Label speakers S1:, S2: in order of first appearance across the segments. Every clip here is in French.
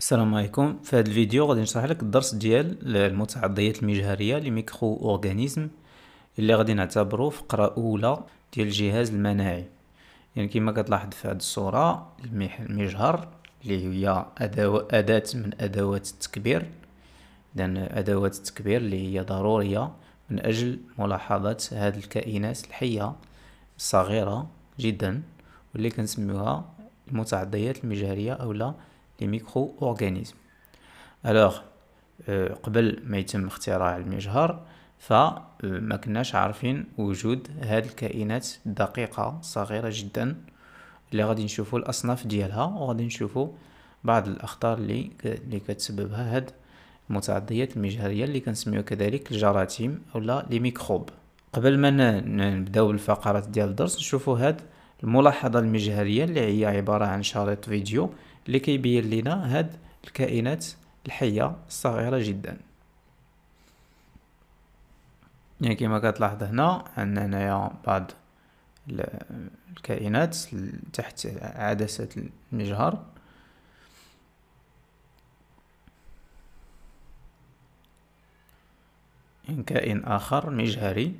S1: السلام عليكم في هذا الفيديو غادي نشرح لك الدرس ديال المتعضيات المجهريه لميكرو اورغانيزم اللي غادي نعتبره فقره اولى ديال الجهاز المناعي يعني كما كتلاحظ في هذه الصوره المجهر اللي هي اداه من ادوات التكبير اذا ادوات التكبير اللي هي ضروريه من اجل ملاحظه هذه الكائنات الحيه الصغيره جدا واللي كنسميوها المتعضيات المجهريه اولا لي ميكرو-أورغانيزم الوغ قبل ما يتم اختراع المجهر فما آه، كناش عارفين وجود هاد الكائنات الدقيقة صغيرة جدا اللي غادي نشوفو الأصناف ديالها وغادي نشوفو بعض الأخطار اللي اللي كتسببها هاد المتعديات المجهرية اللي كنسميو كذلك الجراثيم أولا لي ميكروب قبل ما نبداو بالفقرات ديال الدرس نشوفو هاد الملاحظة المجهرية اللي هي عبارة عن شريط فيديو اللي كيبين لنا هاد الكائنات الحية الصغيرة جدا يعني كما كتلاحظ هنا عندنا هنايا بعض الكائنات تحت عدسة المجهر يعني كائن آخر مجهري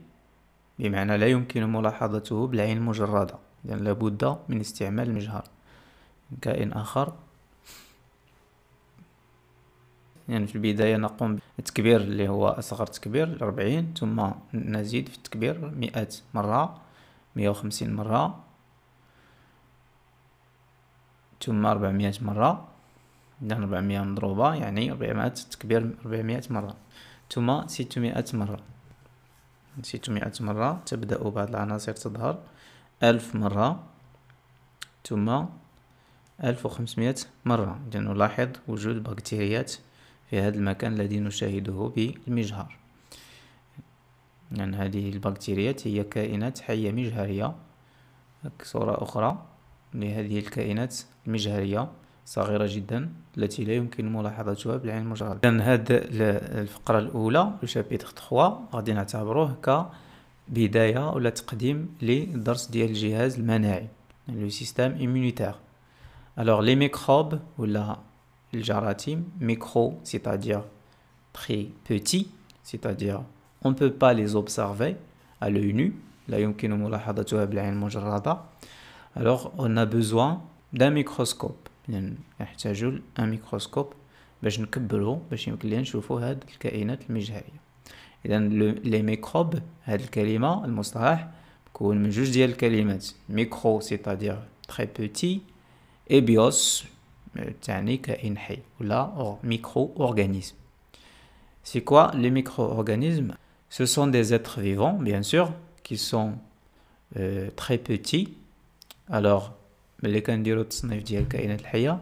S1: بمعنى لا يمكن ملاحظته بالعين المجردة لأن لابد من استعمال المجهر كائن اخر يعني في البداية نقوم بالتكبير اللي هو أصغر تكبير الأربعين ثم نزيد في التكبير مئة مرة مئة وخمسين مرة ثم أربعمائة مرة إذن أربعمائة مضروبة يعني أربعمائة تكبير أربعمائة مرة ثم ستمائة مرة ستمائة مرة تبدأ بعض العناصر تظهر ألف مرة ثم ألف وخمسمائة مرة إذا نلاحظ وجود بكتيريات في هذا المكان الذي نشاهده بالمجهر يعني هذه البكتيريات هي كائنات حية مجهرية صورة أخرى لهذه الكائنات المجهرية صغيرة جدا التي لا يمكن ملاحظتها بالعين المجردة إذن هذا الفقرة الأولى لشابيتر 3 غادي نعتبروه كبداية ولا تقديم للدرس ديال الجهاز المناعي لو سيستام إيمونيتير Alors les microbes ou la jaratim, micro, c'est-à-dire très petit, c'est-à-dire on ne peut pas les observer à l'œil nu. Alors on a besoin d'un microscope. un microscope باش a باش يمكن لينا نشوفوا هاد الكائنات المجهريه اذا لي ميكروب هاد الكلمه المصطلح مكون من جوج ديال الكلمات à dire très petit EBIOS تعني كإنحي ولا micro-organisme. C'est quoi les micro-organismes Ce sont des êtres vivants, bien sûr, qui sont euh, très petits. Alors, ملي كنديرو التصنيف ديال الكائنات الحيه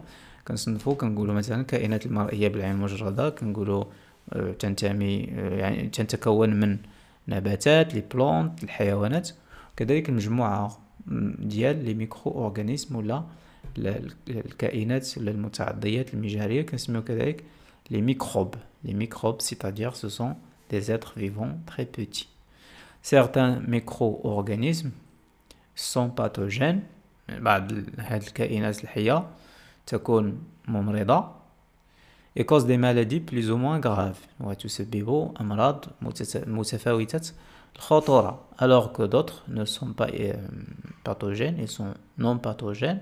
S1: كنصنفو كنقولو مثلا الكائنات المرئيه بالعين المجرده كنقولو آه تنتمي يعني تتكون من نباتات لي بلونت الحيوانات كذلك المجموعه ديال لي ميكرو اورغانيزم ولا les microbes, les c'est-à-dire ce sont des êtres vivants très petits certains micro-organismes sont pathogènes et causent des maladies plus ou moins graves alors que d'autres ne sont pas euh, pathogènes ils sont non pathogènes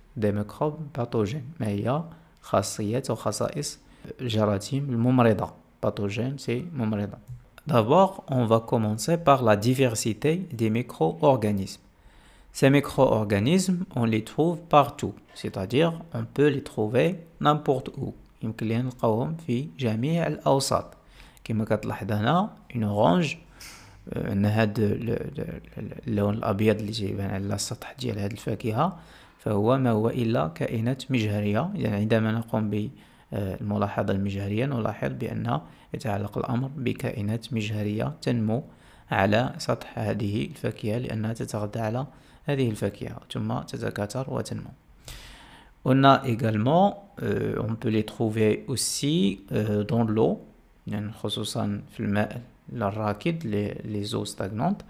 S1: des microbes pathogènes mais il y هي خاصيات وخصائص جراثيم الممرضة pathogène c'est ممرضة D'abord, on va commencer par la diversité des micro-organismes. Ces micro-organismes, on les trouve partout, c'est-à-dire on peut les trouver n'importe où. يمكن لي نلقاوهم في جميع الاوساط كما كتلاحظ هنا اون اورانج عندنا هذا اللون الابيض اللي جايبان على السطح ديال هذه الفاكهه فهو ما هو إلا كائنات مجهرية يعني عندما نقوم بالملاحظة المجهرية نلاحظ بأن يتعلق الأمر بكائنات مجهرية تنمو على سطح هذه الفاكهة لأنها تتغذى على هذه الفاكهة ثم تتكاثر وتنمو On a également, euh, on peut les trouver aussi euh, dans l'eau, يعني خصوصا في الماء الراكد les, les eaux stagnantes.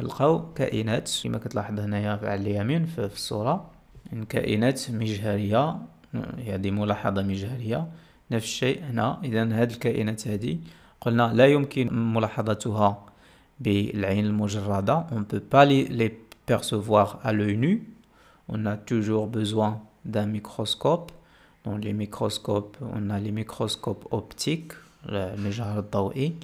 S1: كنلقاو كائنات كما كتلاحظ هنايا على اليمين في الصوره كائنات مجهريه هذه ملاحظه مجهريه نفس الشيء هنا اذا هذه الكائنات هذه قلنا لا يمكن ملاحظتها بالعين المجرده اون بو با لي percevoir ا l'œil نو on a توجور besoin دان ميكروسكوب دون لي ميكروسكوب اون ا لي ميكروسكوب اوبتيك المجهر الضوئي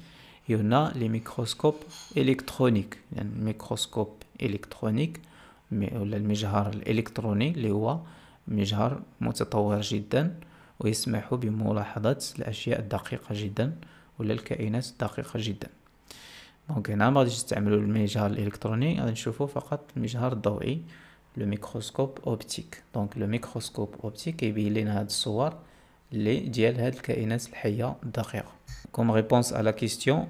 S1: هنا لي ميكروسكوب الكترونيك يعني ميكروسكوب الكترونيك ولا المجهر الالكتروني اللي هو مجهر متطور جدا ويسمح بملاحظة الأشياء الدقيقة جدا ولا الكائنات الدقيقة جدا دونك هنا ما غاديش نستعملو المجهر الالكتروني غادي نشوفو فقط المجهر الضوئي لو ميكروسكوب اوبتيك دونك لو ميكروسكوب اوبتيك يبين لنا هاد الصور les ديال comme réponse à la question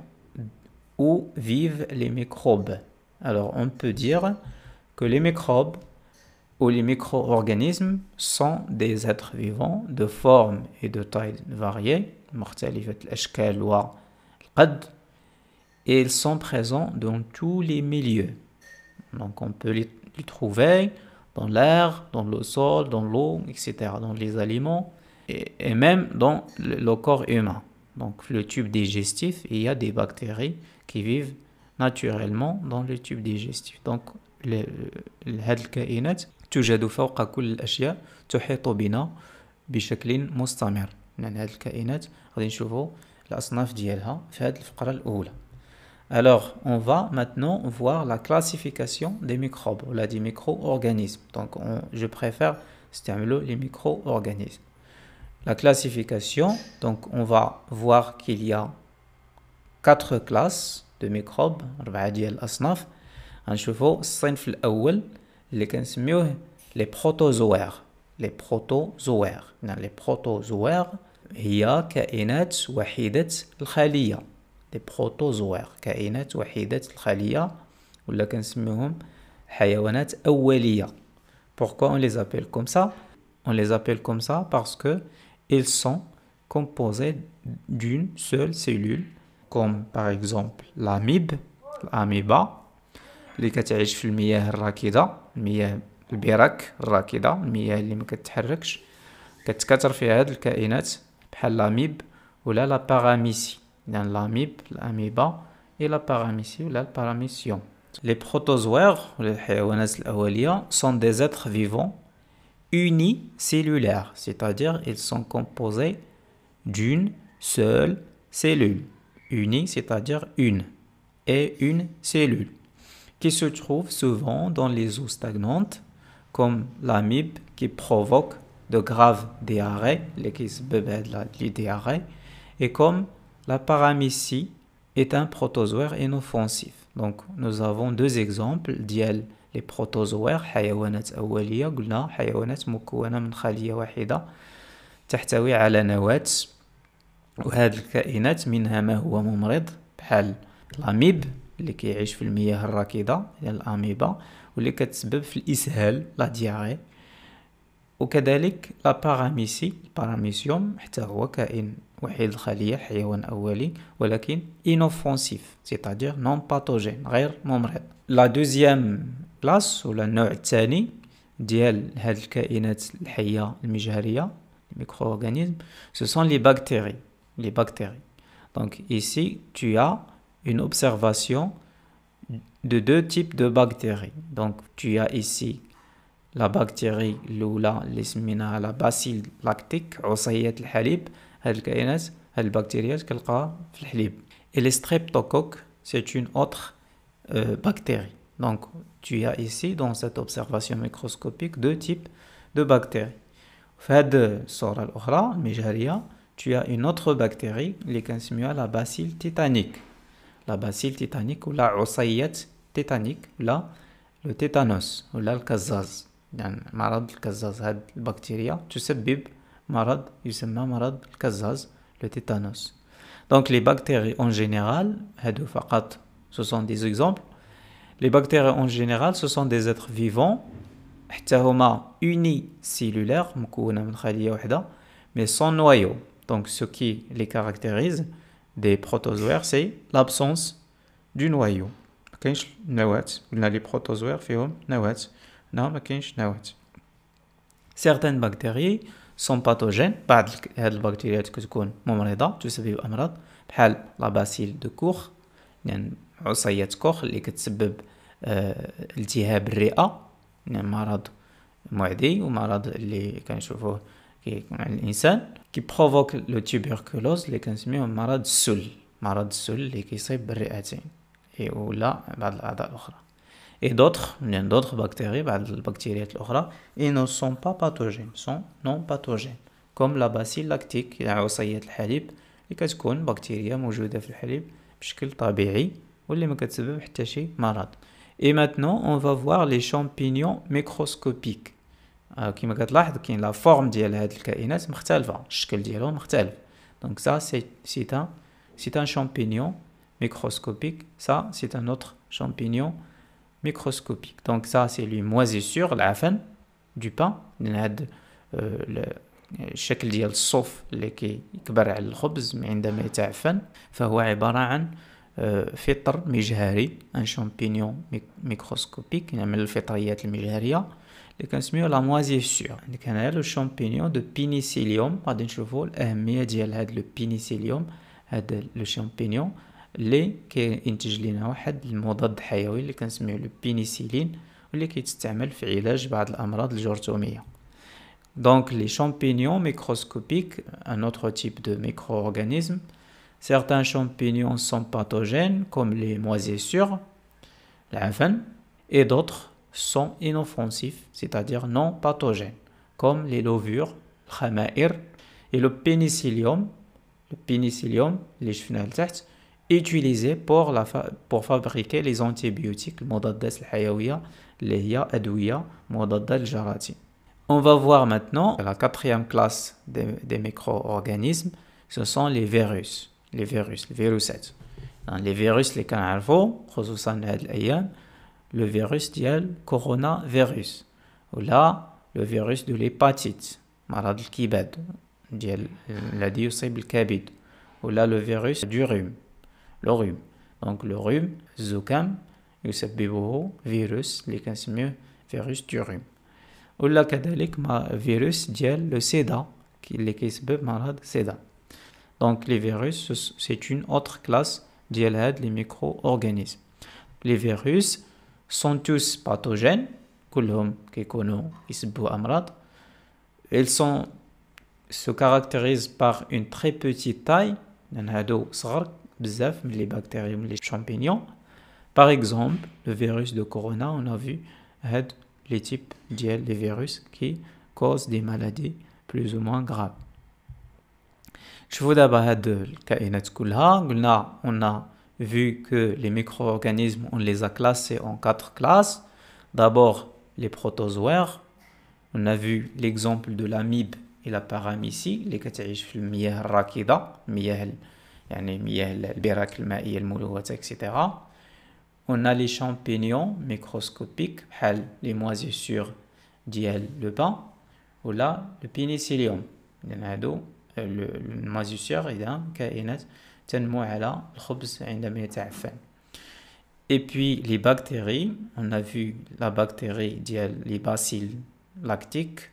S1: où vivent les microbes alors on peut dire que les microbes ou les micro-organismes sont des êtres vivants de forme et de taille variées et ils sont présents dans tous les milieux donc on peut les trouver dans l'air, dans le sol, dans l'eau, etc., dans les aliments, et, même dans le, corps humain. Donc le tube digestif, il y a des bactéries qui vivent naturellement dans le tube digestif. Donc هاد الكائنات توجد فوق كل الاشياء تحيط بنا بشكل مستمر يعني هذه الكائنات غادي نشوفوا الاصناف ديالها في هذه الفقره الاولى Alors, on va maintenant voir la classification des microbes, ou là des micro-organismes. Donc, je préfère stimuler les micro-organismes la classification, donc on va voir qu'il y a quatre classes de microbes, un chevaux, les protozoaires. Les protozoaires. Les protozoaires, il y a uniques. Wahidet Khalia. Les protozoaires. Kainet Wahidet Khalia. Ou les Kensmium animaux Awalia. Pourquoi on les appelle comme ça On les appelle comme ça parce que ils sont composés d'une seule cellule, comme par exemple l'amibe, l'amiba, les catéchis raquida, rakida, le birak rakida, le mièr limkatherrekch, katkatarfiad, le kainat, l'amibe ou la paramycie. Dans l'amibe, l'amiba et la paramycie ou la paramycion. Les protozoaires, les sont des êtres vivants unicellulaires, c'est-à-dire ils sont composés d'une seule cellule. Unie, c'est-à-dire une, et une cellule, qui se trouve souvent dans les eaux stagnantes, comme l'amibe qui provoque de graves diarrhées, les diarrhées, et comme la paramycie est un protozoaire inoffensif. Donc nous avons deux exemples d'IL لي بروتوزوير حيوانات أولية قلنا حيوانات مكونة من خلية واحدة تحتوي على نواة وهذه الكائنات منها ما هو ممرض بحال الأميب اللي كيعيش في المياه الراكدة هي يعني الأميبا واللي كتسبب في الإسهال لا دياري وكذلك لاباراميسي باراميسيوم حتى هو كائن وحيد الخلية حيوان أولي ولكن inoffensif c'est-à-dire non pathogène غير ممرض لا دوزيام بلاص ولا النوع الثاني ديال هاد الكائنات الحية المجهرية الميكرو اورغانيزم ce sont les bactéries les bactéries donc ici tu as une observation de deux types de bactéries donc tu as ici la bactérie l'oula l'ismina la bacille lactique la l'halib, هاد الكائنات et les c'est une autre euh, bactérie donc tu as ici dans cette observation microscopique deux types de bactéries Dans الصوره tu as une autre bactérie les la bacille titanique la bacille titanique ou la عصيات titanique là le tétanos ou la donc, les bactéries en général, ce sont des exemples. Les bactéries en général, ce sont des êtres vivants, unicellulaires, mais sans noyau. Donc, ce qui les caractérise des protozoaires, c'est l'absence du noyau. Ok, les protozoaires, les هنا ما كاينش نواة سيغتان بكتيري سون باتوجين بعض هاد البكتيريات كتكون ممرضه تسبب امراض بحال لاباسيل دو كوخ يعني عصيه كوخ اللي كتسبب آه التهاب الرئه يعني مرض معدي ومرض اللي كنشوفوه كي على الانسان كي بروفوك لو تيبركولوز اللي كنسميوه مرض السل مرض السل اللي كيصيب بالرئتين ولا بعض الاعضاء الاخرى et d'autres, il y a d'autres bactéries, bah, les bactéries l'autre, ils ne sont pas pathogènes, sont non pathogènes, comme la bacille lactique, la عصية الحليب, اللي كتكون بكتيريا موجودة في الحليب بشكل طبيعي واللي ما كتسبب حتى شي مرض. Et maintenant, on va voir les champignons microscopiques. كما كتلاحظ كاين لا فورم ديال هاد الكائنات مختلفة، الشكل ديالهم مختلف. Donc ça c'est c'est un c'est un champignon microscopique, ça c'est un autre champignon microscopique. Donc ça, c'est les moisissure, la fin du pain, le شكل ديال الصوف اللي كيكبر على الخبز من عندما يتعفن فهو عبارة عن فطر مجهري ان شامبينيون ميكروسكوبيك من الفطريات المجهريه اللي كنسميو لا موازيسيور عندك هنا لو شامبينيون دو بينيسيليوم غادي نشوفو الاهميه ديال هاد لو بينيسيليوم هاد لو شامبينيون donc les champignons microscopiques, un autre type de micro-organisme, certains champignons sont pathogènes comme les moisissures, la et d'autres sont inoffensifs, c'est-à-dire non pathogènes, comme les levures, le et le pénicillium, le pénicillium, les chevenaltets, utilisé pour, la pour fabriquer les antibiotiques On va voir maintenant la quatrième classe des, des micro-organismes, ce sont les virus, les virus, les virus Dans hein, les virus, les canards, le virus dial coronavirus, ou là, le virus de l'hépatite, maladie kibad, dial, la ou là, le virus du rhume le rhume. Donc le rhume, zukam, le virus, mieux virus du rhume. Ou la ma virus diel le sida, qui l'ikisbe malade seda Donc les virus, c'est une autre classe diel les micro-organismes. Les virus sont tous pathogènes, qui kekono, isbu amrad. Ils sont se caractérisent par une très petite taille, les bactéries, les champignons. Par exemple, le virus de corona, on a vu les types d'IEL, les virus qui causent des maladies plus ou moins graves. Je vous on a vu que les micro-organismes, on les a classés en quatre classes. D'abord, les protozoaires. On a vu l'exemple de l'amibe et la paramycie, les catégories le il y a les miels, les béracles, les miels, les moulouettes, etc. On a les champignons microscopiques, les moisissures, le pain, ou le pénicillium. Nous avons vu les moisissures, les caïnettes, qui sont les moulouettes, et puis les bactéries. On a vu la bactérie, les bacilles lactiques,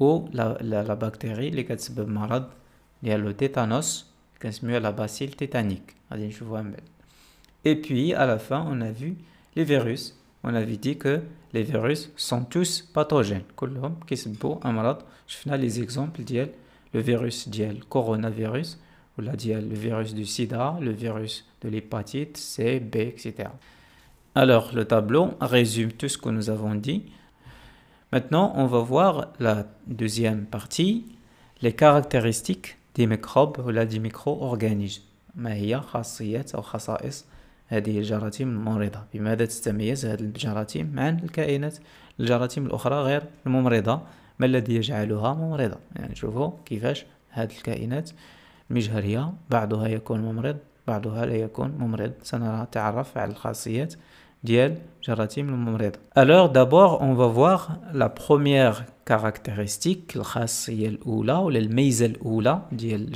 S1: ou la bactérie, les malades il y a le tétanos, mieux la bacille tétanique. Et puis, à la fin, on a vu les virus. On avait dit que les virus sont tous pathogènes. malade. Je les exemples le virus diel coronavirus, ou la le virus du sida, le virus de l'hépatite C, B, etc. Alors, le tableau résume tout ce que nous avons dit. Maintenant, on va voir la deuxième partie, les caractéristiques دي ميكروب ولا دي ميكرو اورغانيزم ما هي خاصيات او خصائص هذه الجراثيم الممرضه بماذا تتميز هذه الجراثيم عن الكائنات الجراثيم الاخرى غير الممرضه ما الذي يجعلها ممرضه يعني شوفوا كيفاش هذه الكائنات المجهريه بعضها يكون ممرض بعضها لا يكون ممرض سنتعرف على الخاصيات ديال جراثيم الممرضه alors d'abord on va voir la première caractéristique, le casse ou la ou le mais il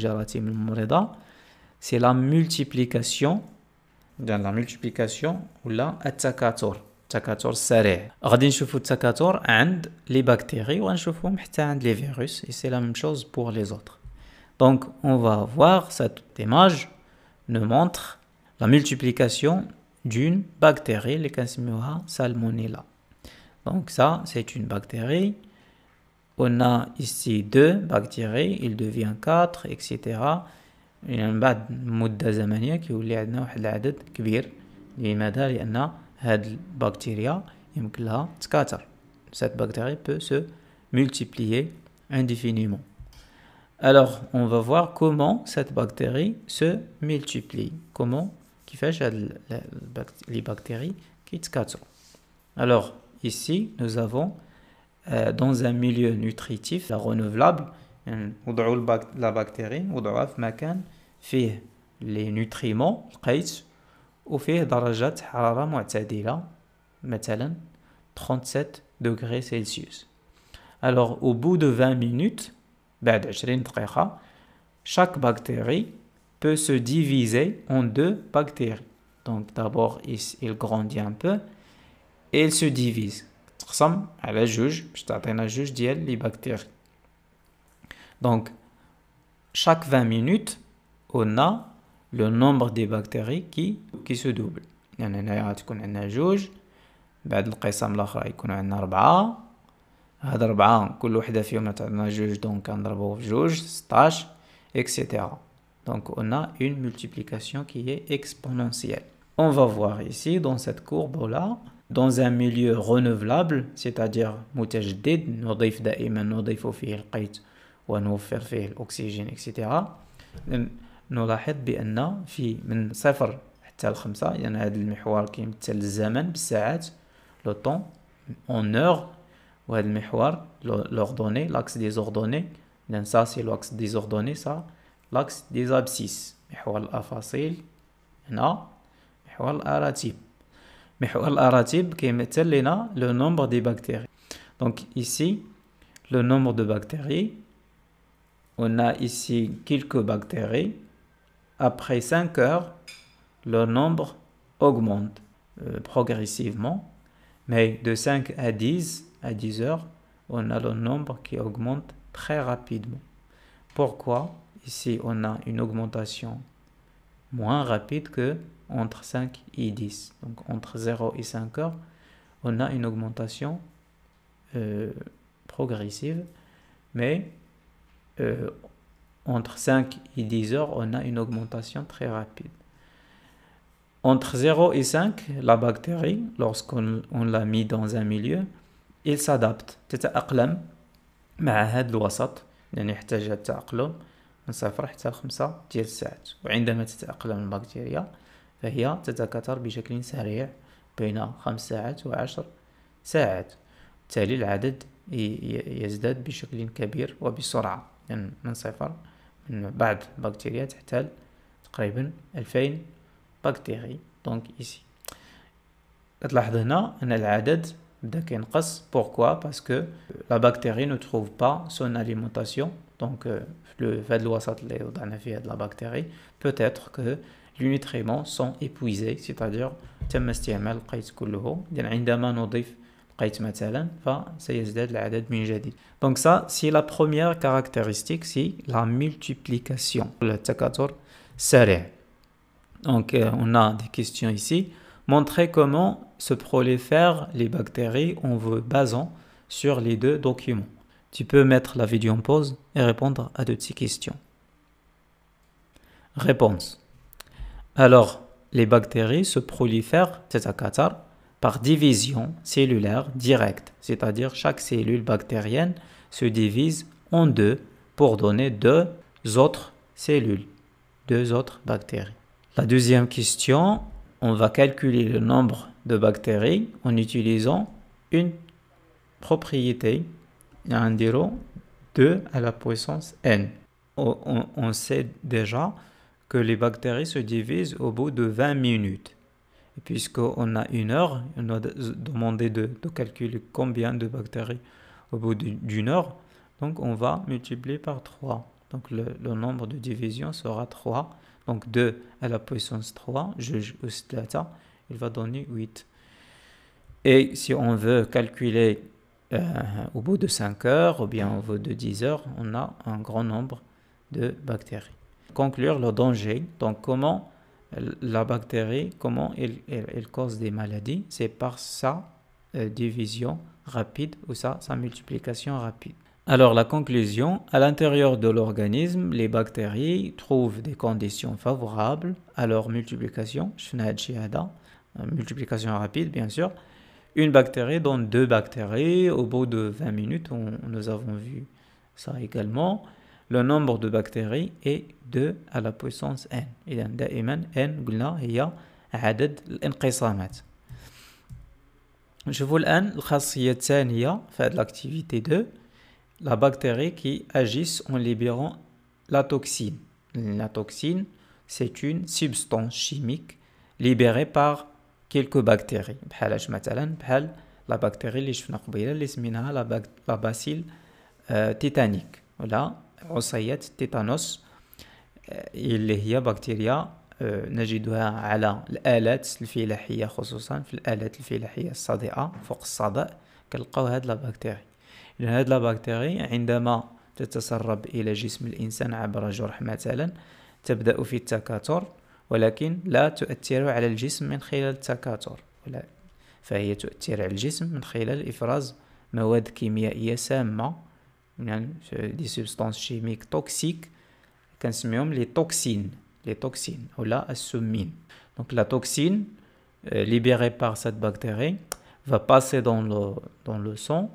S1: c'est la multiplication, dans la multiplication ou la des tachetons, tachetons serrés. Quand ils font des tachetons, et les bactéries ou en font même les virus, et c'est la même chose pour les autres. Donc, on va voir cette image, nous montre la multiplication d'une bactérie, les quinze Salmonella. Donc, ça, c'est une bactérie. On a ici 2, bactéries, il devient 4, etc. Il y a un من بعد مدة زمنية كيولي عندنا واحد العدد كبير a لأن هاد البكتيريا يمكن لها تكاثر cette bactérie peut se multiplier indéfiniment alors on va voir comment cette bactérie se multiplie comment كيفاش fait les bactéries qui تكاثروا alors ici nous avons euh, dans un milieu nutritif, renouvelable, hein, la لا بكتيري وضعوها في مكان فيه لي نوتريمون لقيت وفيه مثلا 37 degrés Celsius. Alors au bout de 20 minutes, chaque bactérie peut se diviser en deux bactéries. Donc d'abord, il, grandit un peu et il se divise. تقسم على chaque 20 minutes on a le nombre des bactéries qui qui se double donc on a une multiplication qui est exponentielle on va voir ici dans cette courbe là دون ان ميليو رونوفلابل سيتادير متجدد نضيف دائما نضيف فيه القيت ونوفر فيه الأكسجين اكسيتيرا نلاحظ بأن في من صفر حتى الخمسة يعني هذا المحور كيمثل الزمن بالساعات لو طون اون اور وهذا المحور لوردوني لاكس دي زوردوني لان سا سي لاكس دي زوردوني سا لاكس دي زابسيس محور الافاصيل هنا محور الاراتيب محور الأراتب كيمثل لنا le nombre des bactéries. Donc ici le nombre de bactéries on a ici quelques bactéries après 5 heures le nombre augmente euh, progressivement mais de 5 à 10 à 10 heures on a le nombre qui augmente très rapidement pourquoi ici on a une augmentation moins rapide que entre 5 et 10. Donc entre 0 et 5 heures, on a une augmentation euh, progressive, mais euh, entre 5 et 10 heures, on a une augmentation très rapide. Entre 0 et 5, la bactérie, lorsqu'on l'a mis dans un milieu, il s'adapte. تتأقلم مع هذا الوسط يعني من صفر حتى خمسة ديال الساعات وعندما تتأقلم البكتيريا فهي تتكاثر بشكل سريع بين خمس ساعات وعشر ساعات بالتالي العدد يزداد بشكل كبير وبسرعة يعني من صفر من بعض البكتيريا تحتل تقريبا ألفين بكتيري دونك ايسي كتلاحظ هنا ان العدد بدا كينقص بوركوا باسكو لا بكتيري نو تروف با سون اليمونطاسيون donc euh, le Fedloasat de la bactérie, peut-être que les nutriments sont épuisés, c'est-à-dire تم استعمال القيت كله ديال عندما نضيف القيت مثلا فسيزداد العدد من جديد donc ça c'est la première caractéristique c'est la multiplication le سريع donc euh, on a des questions ici Montrez comment se prolifèrent les bactéries en vous basant sur les deux documents tu peux mettre la vidéo en pause et répondre à de petites questions. Réponse. Alors, les bactéries se prolifèrent, c'est à dire, par division cellulaire directe, c'est-à-dire chaque cellule bactérienne se divise en deux pour donner deux autres cellules, deux autres bactéries. La deuxième question, on va calculer le nombre de bactéries en utilisant une propriété y a un 0, 2 à la puissance n. On, sait déjà que les bactéries se divisent au bout de 20 minutes. puisqu'on a une heure, on a demandé de, calculer combien de bactéries au bout d'une heure. Donc on va multiplier par 3. Donc le, nombre de divisions sera 3. Donc 2 à la puissance 3, juge il va donner 8. Et si on veut calculer euh, au bout de 5 heures ou bien au mm. bout de 10 heures, on a un grand nombre de bactéries. Conclure le danger, donc comment la bactérie, comment elle, cause des maladies, c'est par sa euh, division rapide ou sa, sa multiplication rapide. Alors la conclusion, à l'intérieur de l'organisme, les bactéries trouvent des conditions favorables à leur multiplication, euh, multiplication rapide bien sûr, une bactérie donne deux bactéries. Au bout de 20 minutes, nous avons vu ça également. Le nombre de bactéries est 2 à la puissance n. إذا دائما n قلنا هي عدد الانقسامات. نشوفوا الآن الخاصية deuxième de l'activité 2 la bactérie qui agit en libérant la toxine. La toxine, c'est une substance chimique libérée par كيلكو باكتيري بحال اش مثلا بحال لا باكتيري اللي شفنا قبيله اللي سميناها لا باباسيل آه تيتانيك ولا عصيه التيتانوس آه اللي هي بكتيريا آه نجدها على الالات الفلاحيه خصوصا في الالات الفلاحيه الصادئه فوق الصدأ كنلقاو هاد لا باكتيري هاد لا باكتيري عندما تتسرب الى جسم الانسان عبر جرح مثلا تبدا في التكاثر ولكن لا تؤثر على الجسم من خلال التكاثر فهي تؤثر على الجسم من خلال افراز مواد كيميائيه سامه يعني دي سبستانس كيميك توكسيك كنسميهم لي توكسين لي توكسين ولا السمين دونك لا توكسين ليبيري بار cette bactérie va passer dans le, dans le sang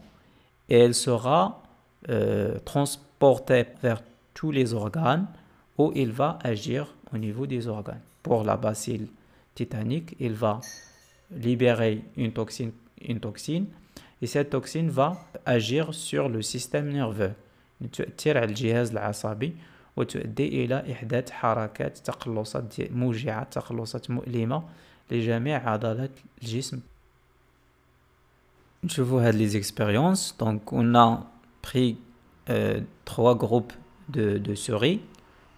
S1: et elle sera euh, transportée vers tous les organes où il va agir niveau des organes. Pour la bacille titanique, il va libérer une toxine, une toxine et cette toxine va agir sur le système nerveux. تؤثر على les expériences donc on a pris euh, trois groupes de, de souris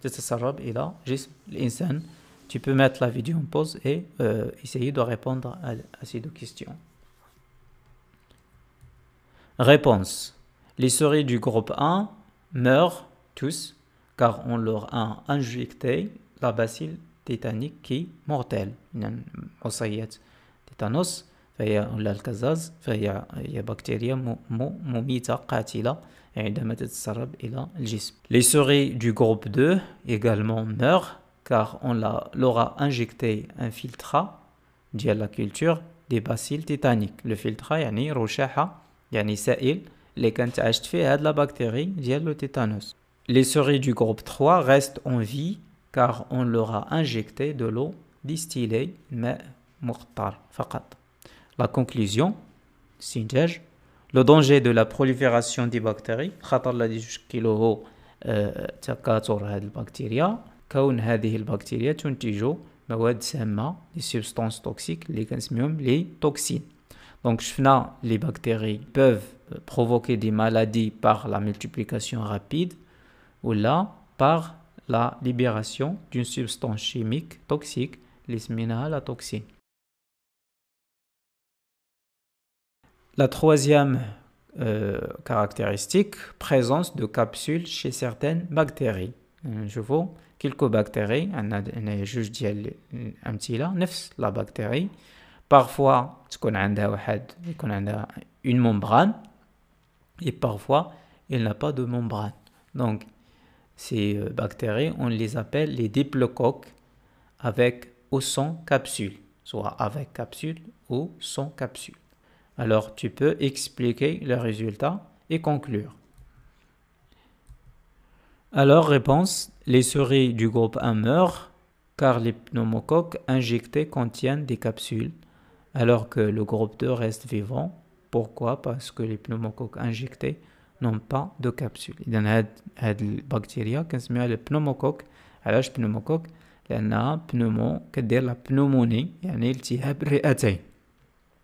S1: تتسرب là, جسم scène, tu peux mettre la vidéo en pause et essayer de répondre à, ces deux questions. Réponse. Les souris du groupe 1 meurent tous car on leur a injecté la bacille tétanique qui est mortelle. tétanos. Les souris du groupe 2 également meurent car on leur a injecté un filtre ديال la culture des bacilles tétaniques. Le filtre يعني رشاحة يعني le اللي كانت عاشت فيه هاد Les souris du groupe 3 restent en vie car on leur a injecté de l'eau distillée mais مقطر la conclusion, le danger de la prolifération des bactéries, خطر الذي تشكله تكاثر هذه البكتيريا كون هذه البكتيريا تنتج مواد سامة substances toxiques, اللي les toxines. Donc, les bactéries peuvent provoquer des maladies par la multiplication rapide ou là par la libération d'une substance chimique toxique, l'ismina, la toxine. La troisième euh, caractéristique, présence de capsules chez certaines bactéries. Euh, je vois quelques bactéries, on a juste un petit là, neuf la bactérie. Parfois, qu'on a une membrane et parfois, il n'a pas de membrane. Donc, ces euh, bactéries, on les appelle les diplocoques avec ou sans capsule, soit avec capsule ou sans capsule. Alors tu peux expliquer le résultat et conclure. Alors réponse, les souris du groupe 1 meurent car les pneumocoques injectés contiennent des capsules alors que le groupe 2 reste vivant. Pourquoi Parce que les pneumocoques injectés n'ont pas de capsules. capsule. y هاد هاد البكتيريا كنسميها البنوموكوك علاش بنوموكوك لأنها la pneumonie a et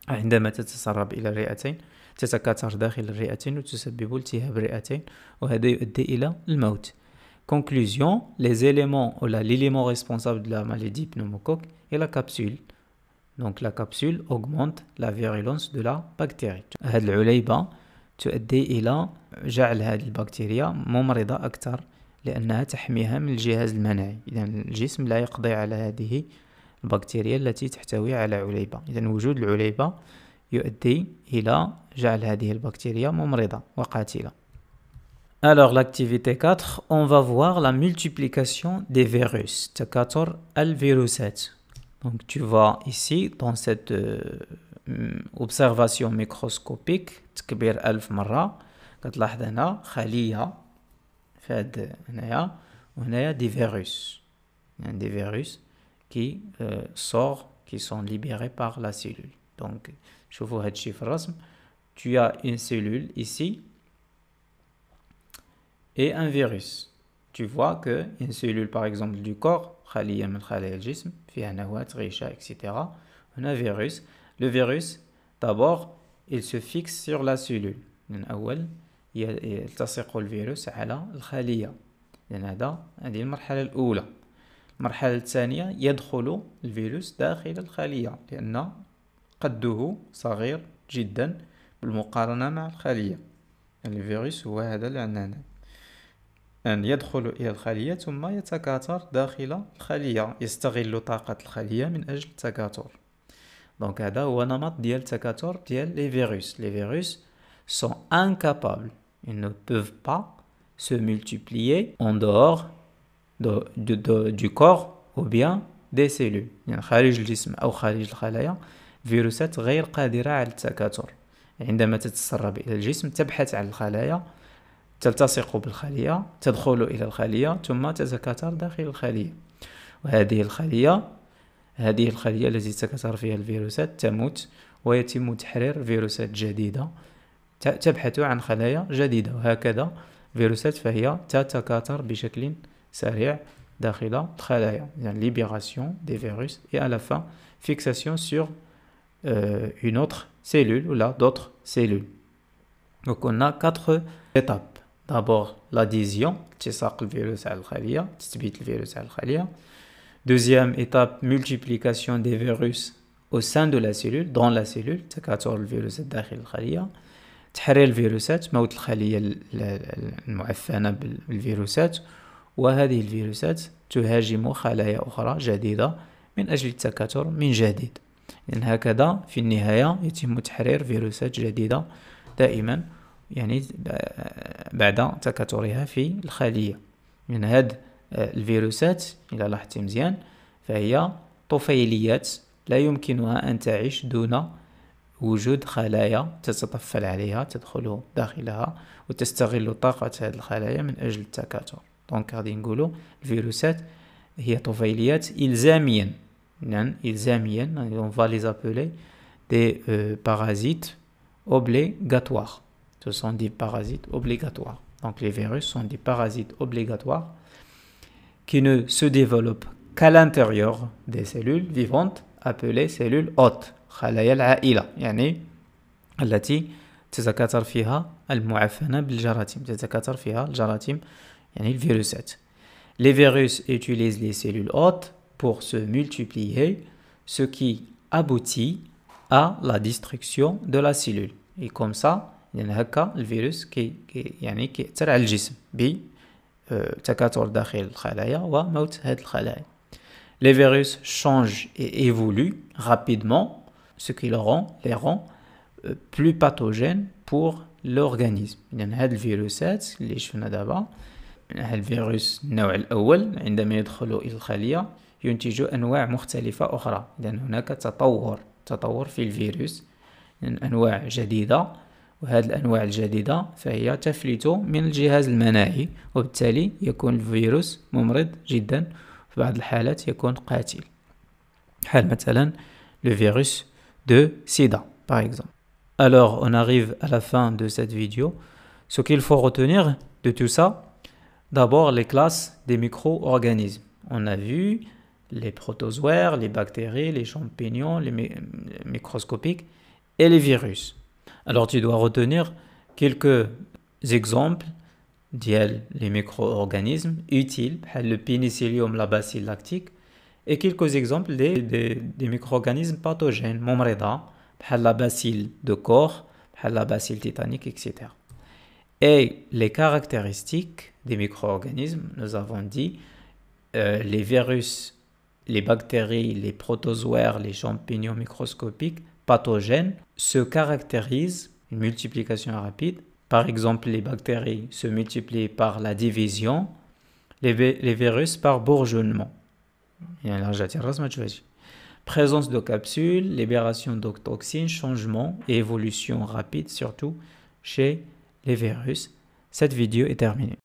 S1: عندما تتسرب إلى الرئتين تتكاثر داخل الرئتين وتسبب التهاب الرئتين وهذا يؤدي إلى الموت كونكلوزيون les éléments ou ليليمون ريسبونسابل دو لا maladie بنوموكوك est لا كابسول دونك لا كابسول اوغمونت لا فيرولونس دو لا bactérie. هاد العليبة تؤدي إلى جعل هذه البكتيريا ممرضة أكثر لأنها تحميها من الجهاز المناعي إذا الجسم لا يقضي على هذه البكتيريا التي تحتوي على عليبة إذا وجود العليبة يؤدي إلى جعل هذه البكتيريا ممرضة وقاتلة Alors l'activité 4, on va voir la multiplication des virus. al viruset. Donc tu vois ici dans cette euh, observation microscopique tkbir alf marra, كتلاحظ هنا خلية في هاد هنايا وهنايا دي فيروس يعني دي qui euh, sort, qui sont libérés par la cellule. Donc, je vous chiffre Tu as une cellule ici et un virus. Tu vois que une cellule, par exemple, du corps, etc. a un virus. Le virus, d'abord, il se fixe sur la cellule. يلتصق الفيروس على الخلية لأن هذا هذه المرحلة الأولى المرحلة الثانية يدخل الفيروس داخل الخلية لأن قده صغير جدا بالمقارنة مع الخلية الفيروس هو هذا العنان أن يدخل إلى الخلية ثم يتكاثر داخل الخلية يستغل طاقة الخلية من أجل التكاثر دونك هذا هو نمط ديال التكاثر ديال لي فيروس لي فيروس سون انكابابل ils ne peuvent pas se multiplier en dehors de, de, de, du corps ou bien des cellules يعني خارج الجسم أو خارج الخلايا فيروسات غير قادرة على التكاثر عندما تتسرب إلى الجسم تبحث عن الخلايا تلتصق بالخلية تدخل إلى الخلية ثم تتكاثر داخل الخلية وهذه الخلية هذه الخلية التي تتكاثر فيها الفيروسات تموت ويتم تحرير فيروسات جديدة تبحث عن خلايا جديدة وهكذا فيروسات فهي تتكاثر بشكل C'est-à-dire, libération des virus et à la fin fixation sur euh, une autre cellule ou d'autres cellules donc on a quatre étapes d'abord l'adhésion تساق le virus. الخلية تثبيت الفيروس deuxième étape multiplication des virus au sein de la cellule dans la cellule c'est le virus. الخلية تحرير virus. موت الخلية المعفنة بالفيروسات وهذه الفيروسات تهاجم خلايا أخرى جديدة من أجل التكاثر من جديد لأن هكذا في النهاية يتم تحرير فيروسات جديدة دائما يعني بعد تكاثرها في الخلية من هاد الفيروسات إلى لاحظت مزيان فهي طفيليات لا يمكنها أن تعيش دون وجود خلايا تتطفل عليها تدخل داخلها وتستغل طاقة هذه الخلايا من أجل التكاثر le غادي نقولوا الفيروسات هي طفيليات إلزاميا نعم إلزاميا on va les appeler des euh, parasites obligatoires ce sont des parasites obligatoires donc les virus sont des parasites obligatoires qui ne se développent qu'à l'intérieur des cellules vivantes appelées cellules hôtes يعني virus, Les virus utilisent les cellules hôtes pour se multiplier, ce qui aboutit à la destruction de la cellule. Et comme ça, يعني هكا الفيروس كي يعني كيأثر على الجسم داخل الخلايا وموت هذه الخلايا. Les virus changent et évoluent rapidement, ce qui les rend, les rend euh, plus pathogènes pour l'organisme. يعني هاد الفيروسات اللي شفنا دابا الفيروس النوع الأول عندما يدخل إلى الخلية ينتج أنواع مختلفة أخرى إذا هناك تطور تطور في الفيروس أنواع جديدة وهذه الأنواع الجديدة فهي تفلت من الجهاز المناعي وبالتالي يكون الفيروس ممرض جدا في بعض الحالات يكون قاتل حال مثلا لو فيروس دو سيدا par exemple. Alors on arrive à la fin de cette vidéo. Ce qu'il faut retenir de tout ça, D'abord, les classes des micro-organismes. On a vu les protozoaires, les bactéries, les champignons, les microscopiques et les virus. Alors, tu dois retenir quelques exemples les micro-organismes utiles, le pénicillium, la bacille lactique, et quelques exemples des, micro-organismes pathogènes, comme la bacille de corps, la bacille titanique, etc. Et les caractéristiques des micro-organismes, nous avons dit, euh, les virus, les bactéries, les protozoaires, les champignons microscopiques pathogènes se caractérisent une multiplication rapide. Par exemple, les bactéries se multiplient par la division, les, virus par bourgeonnement. Présence de capsules, libération de changement évolution rapide surtout chez les virus, cette vidéo est terminée.